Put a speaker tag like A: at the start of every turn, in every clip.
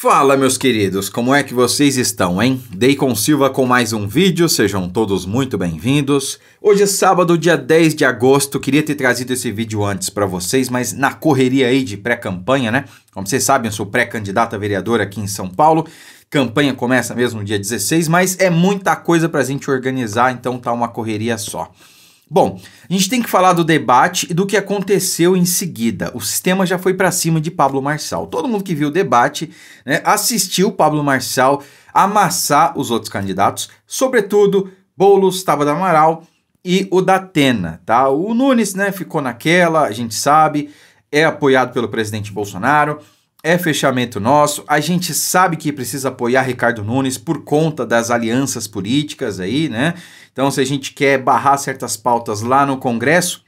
A: Fala meus queridos, como é que vocês estão, hein? com Silva com mais um vídeo, sejam todos muito bem-vindos. Hoje é sábado, dia 10 de agosto, queria ter trazido esse vídeo antes para vocês, mas na correria aí de pré-campanha, né? Como vocês sabem, eu sou pré-candidata a vereador aqui em São Paulo, campanha começa mesmo no dia 16, mas é muita coisa para a gente organizar, então tá uma correria só. Bom, a gente tem que falar do debate e do que aconteceu em seguida. O sistema já foi para cima de Pablo Marçal. Todo mundo que viu o debate né, assistiu Pablo Marçal amassar os outros candidatos, sobretudo Boulos, Tabata Amaral e o Datena, tá? O Nunes, né, ficou naquela, a gente sabe, é apoiado pelo presidente Bolsonaro é fechamento nosso. A gente sabe que precisa apoiar Ricardo Nunes por conta das alianças políticas aí, né? Então, se a gente quer barrar certas pautas lá no Congresso,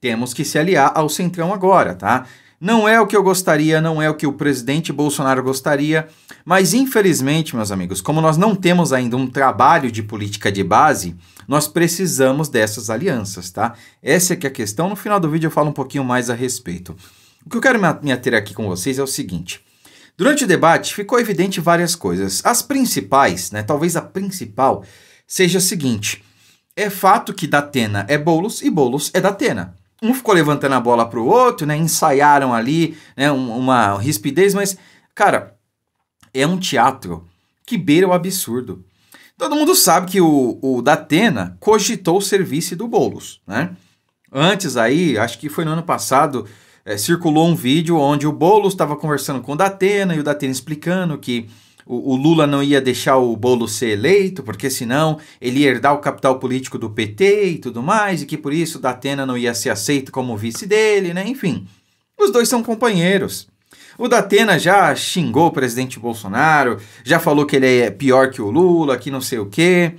A: temos que se aliar ao Centrão agora, tá? Não é o que eu gostaria, não é o que o presidente Bolsonaro gostaria, mas infelizmente, meus amigos, como nós não temos ainda um trabalho de política de base, nós precisamos dessas alianças, tá? Essa é que é a questão. No final do vídeo eu falo um pouquinho mais a respeito. O que eu quero me ater aqui com vocês é o seguinte. Durante o debate ficou evidente várias coisas. As principais, né, talvez a principal, seja a seguinte: é fato que Datena é Bolos e Bolos é Datena. Um ficou levantando a bola para o outro, né, ensaiaram ali né, uma rispidez, mas, cara, é um teatro que beira o absurdo. Todo mundo sabe que o, o Datena cogitou o serviço do Bolos, né? Antes aí, acho que foi no ano passado, é, circulou um vídeo onde o Boulos estava conversando com o Datena e o Datena explicando que o, o, Lula não ia deixar o Boulos ser eleito, porque senão ele ia herdar o capital político do PT e tudo mais, e que por isso o Datena não ia ser aceito como vice dele, né? Enfim, os dois são companheiros. O Datena já xingou o presidente Bolsonaro, já falou que ele é pior que o Lula, que não sei o quê.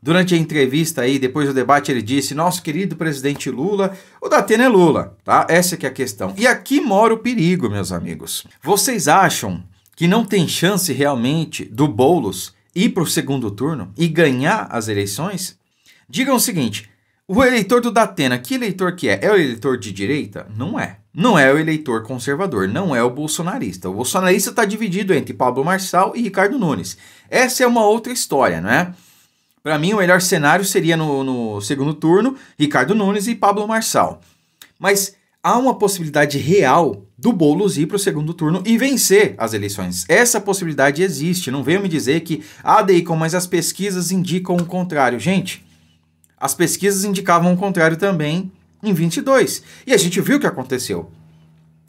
A: Durante a entrevista aí, depois do debate, ele disse: "Nosso querido presidente Lula, o da é Lula", tá? Essa que é a questão. E aqui mora o perigo, meus amigos. Vocês acham que não tem chance realmente do Bolos ir para o segundo turno e ganhar as eleições? Digam o seguinte: o eleitor do Datena, que eleitor que é? É o eleitor de direita? Não é. Não é o eleitor conservador, não é o bolsonarista. O bolsonarista está dividido entre Pablo Marçal e Ricardo Nunes. Essa é uma outra história, não é? Para mim, o melhor cenário seria no, no, segundo turno, Ricardo Nunes e Pablo Marçal. Mas há uma possibilidade real do Boulos ir para o segundo turno e vencer as eleições. Essa possibilidade existe. Não venham me dizer que, ah, Deicon, mas as pesquisas indicam o contrário. Gente, as pesquisas indicavam o contrário também em 22. E a gente viu o que aconteceu.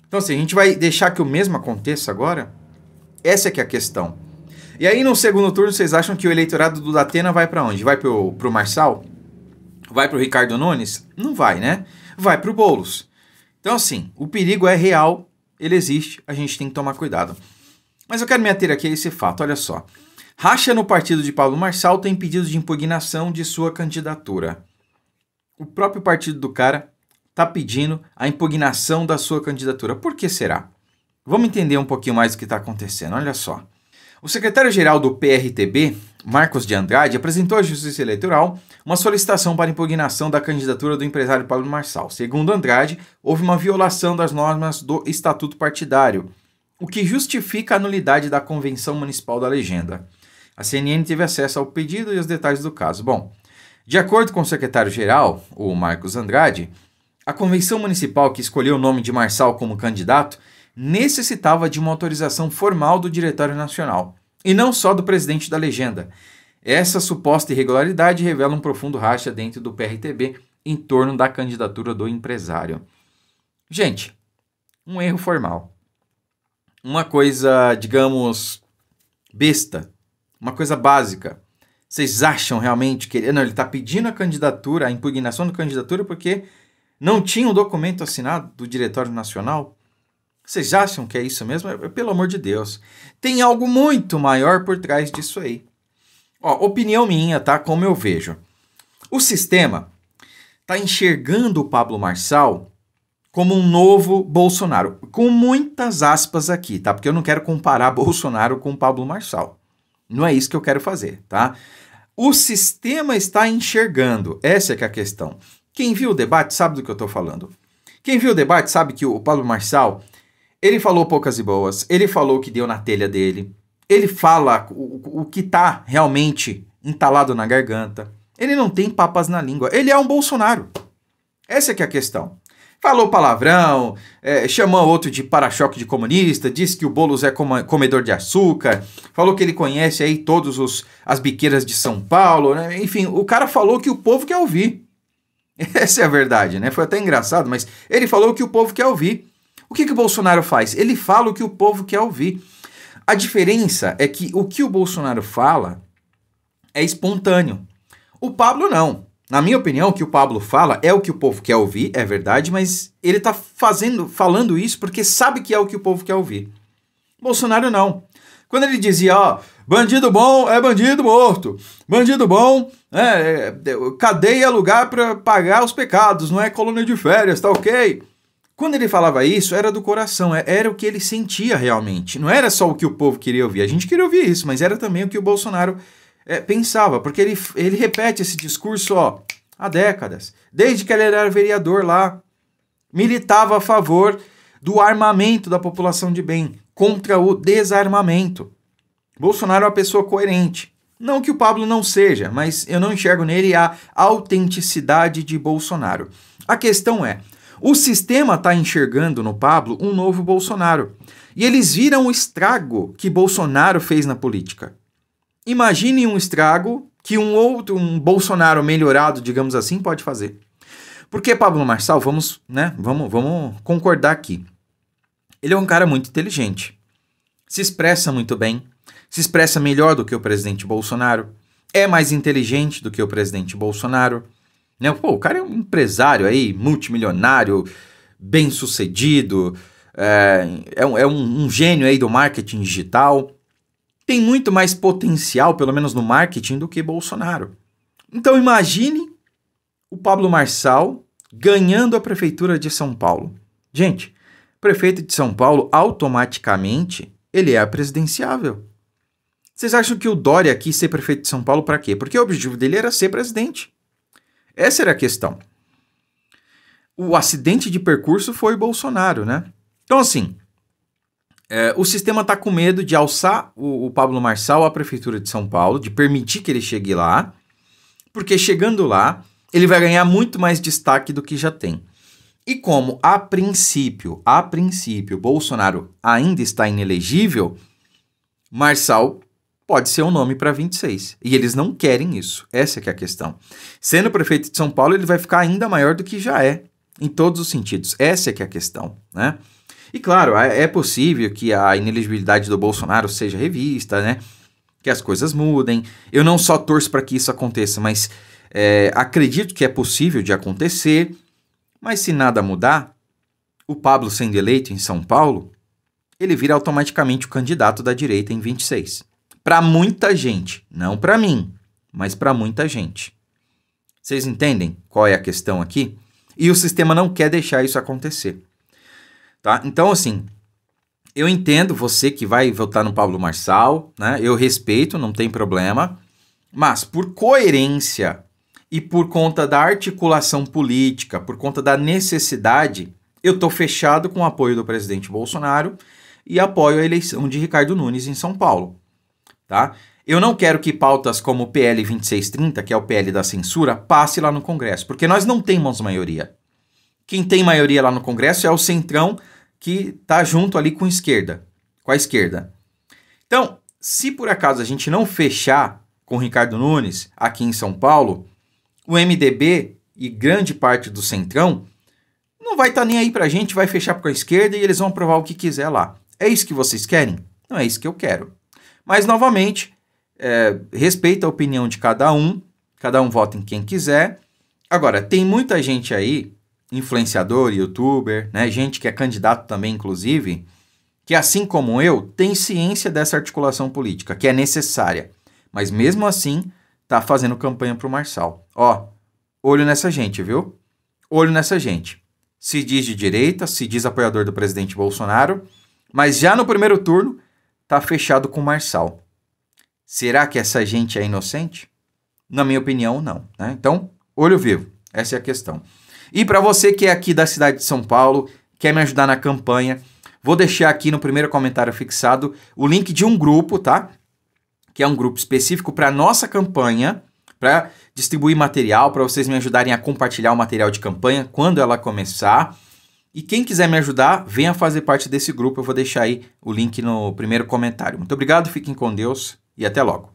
A: Então, assim, a gente vai deixar que o mesmo aconteça agora? Essa é que é a questão. E aí, no segundo turno, vocês acham que o eleitorado do Datena vai para onde? Vai pro, pro Marçal? Vai pro Ricardo Nunes? Não vai, né? Vai pro Boulos. Então, assim, o perigo é real, ele existe, a gente tem que tomar cuidado. Mas eu quero me ater aqui a esse fato, olha só. Racha no partido de Paulo Marçal tem pedido de impugnação de sua candidatura. O próprio partido do cara tá pedindo a impugnação da sua candidatura. Por que será? Vamos entender um pouquinho mais o que está acontecendo, olha só. O secretário-geral do PRTB, Marcos de Andrade, apresentou à Justiça Eleitoral uma solicitação para impugnação da candidatura do empresário Pablo Marçal. Segundo Andrade, houve uma violação das normas do Estatuto Partidário, o que justifica a nulidade da Convenção Municipal da Legenda. A CNN teve acesso ao pedido e aos detalhes do caso. Bom, de acordo com o secretário-geral, o Marcos Andrade, a Convenção Municipal que escolheu o nome de Marçal como candidato necessitava de uma autorização formal do Diretório Nacional, e não só do presidente da legenda. Essa suposta irregularidade revela um profundo racha dentro do PRTB em torno da candidatura do empresário. Gente, um erro formal. Uma coisa, digamos, besta, uma coisa básica. Vocês acham realmente que ele está pedindo a candidatura, a impugnação da candidatura porque não tinha um documento assinado do Diretório Nacional? Vocês acham que é isso mesmo? É, é, pelo amor de Deus. Tem algo muito maior por trás disso aí. Ó, opinião minha, tá? Como eu vejo. O sistema está enxergando o Pablo Marçal como um novo Bolsonaro. Com muitas aspas aqui, tá? Porque eu não quero comparar Bolsonaro com Pablo Marçal. Não é isso que eu quero fazer, tá? O sistema está enxergando. Essa é que é a questão. Quem viu o debate sabe do que eu estou falando. Quem viu o debate sabe que o Pablo Marçal ele falou poucas e boas, ele falou o que deu na telha dele, ele fala o, o que tá realmente entalado na garganta. Ele não tem papas na língua. Ele é um Bolsonaro. Essa é que é a questão. Falou palavrão, é, chamou outro de para-choque de comunista, disse que o Boulos é comedor de açúcar, falou que ele conhece aí todos os as biqueiras de São Paulo, né? enfim, o cara falou que o povo quer ouvir. Essa é a verdade, né? Foi até engraçado, mas ele falou que o povo quer ouvir. O que, que o Bolsonaro faz? Ele fala o que o povo quer ouvir. A diferença é que o que o Bolsonaro fala é espontâneo. O Pablo não. Na minha opinião, o que o Pablo fala é o que o povo quer ouvir, é verdade, mas ele está fazendo, falando isso porque sabe que é o que o povo quer ouvir. Bolsonaro não. Quando ele dizia, ó, bandido bom é bandido morto, bandido bom é, é, é cadeia é lugar para pagar os pecados, não é colônia de férias, tá ok? Quando ele falava isso, era do coração, é, era o que ele sentia realmente. Não era só o que o povo queria ouvir. A gente queria ouvir isso, mas era também o que o Bolsonaro é, pensava, porque ele, ele repete esse discurso ó, há décadas. Desde que ele era vereador lá, militava a favor do armamento da população de bem, contra o desarmamento. Bolsonaro é uma pessoa coerente. Não que o Pablo não seja, mas eu não enxergo nele a autenticidade de Bolsonaro. A questão é o sistema está enxergando no Pablo um novo Bolsonaro. E eles viram o estrago que Bolsonaro fez na política. Imagine um estrago que um outro, um Bolsonaro melhorado, digamos assim, pode fazer. Porque Pablo Marçal, vamos, né, vamos, vamos concordar aqui. Ele é um cara muito inteligente. Se expressa muito bem, se expressa melhor do que o presidente Bolsonaro, é mais inteligente do que o presidente Bolsonaro né? Pô, o cara é um empresário aí, multimilionário, bem sucedido, é, é, um, é um, um gênio aí do marketing digital. Tem muito mais potencial, pelo menos no marketing, do que Bolsonaro. Então imagine o Pablo Marçal ganhando a prefeitura de São Paulo. Gente, prefeito de São Paulo automaticamente ele é presidenciável. Vocês acham que o Dória aqui ser prefeito de São Paulo para quê? Porque o objetivo dele era ser presidente. Essa era a questão. O acidente de percurso foi Bolsonaro, né? Então, assim, é, o sistema está com medo de alçar o, o Pablo Marçal à Prefeitura de São Paulo, de permitir que ele chegue lá, porque chegando lá, ele vai ganhar muito mais destaque do que já tem. E como, a princípio, a princípio, Bolsonaro ainda está inelegível, Marçal pode ser um nome para 26. E eles não querem isso. Essa é a questão. Sendo prefeito de São Paulo, ele vai ficar ainda maior do que já é, em todos os sentidos. Essa é a questão, né? E claro, é possível que a inelegibilidade do Bolsonaro seja revista, né? Que as coisas mudem. Eu não só torço para que isso aconteça, mas é, acredito que é possível de acontecer. Mas se nada mudar, o Pablo sendo eleito em São Paulo, ele vira automaticamente o candidato da direita em 26 para muita gente, não para mim, mas para muita gente. Vocês entendem qual é a questão aqui? E o sistema não quer deixar isso acontecer. Tá? Então, assim, eu entendo você que vai votar no Pablo Marçal, né? Eu respeito, não tem problema. Mas por coerência e por conta da articulação política, por conta da necessidade, eu tô fechado com o apoio do presidente Bolsonaro e apoio a eleição de Ricardo Nunes em São Paulo tá? Eu não quero que pautas como o PL 2630, que é o PL da censura, passe lá no Congresso, porque nós não temos maioria. Quem tem maioria lá no Congresso é o centrão que está junto ali com a esquerda, com a esquerda. Então, se por acaso a gente não fechar com o Ricardo Nunes aqui em São Paulo, o MDB e grande parte do centrão não vai estar tá nem aí para a gente, vai fechar com a esquerda e eles vão aprovar o que quiser lá. É isso que vocês querem? Não é isso que eu quero. Mas, novamente, é, respeita a opinião de cada um, cada um vota em quem quiser. Agora, tem muita gente aí, influenciador, youtuber, né, gente que é candidato também, inclusive, que, assim como eu, tem ciência dessa articulação política, que é necessária. Mas mesmo assim, tá fazendo campanha pro Marçal. Ó, olho nessa gente, viu? Olho nessa gente. Se diz de direita, se diz apoiador do presidente Bolsonaro, mas já no primeiro turno está fechado com o Marçal. Será que essa gente é inocente? Na minha opinião, não. Né? Então, olho vivo. Essa é a questão. E para você que é aqui da cidade de São Paulo, quer me ajudar na campanha, vou deixar aqui no primeiro comentário fixado o link de um grupo, tá? Que é um grupo específico para nossa campanha, para distribuir material, para vocês me ajudarem a compartilhar o material de campanha quando ela começar. E quem quiser me ajudar, venha fazer parte desse grupo. Eu vou deixar aí o link no primeiro comentário. Muito obrigado, fiquem com Deus e até logo.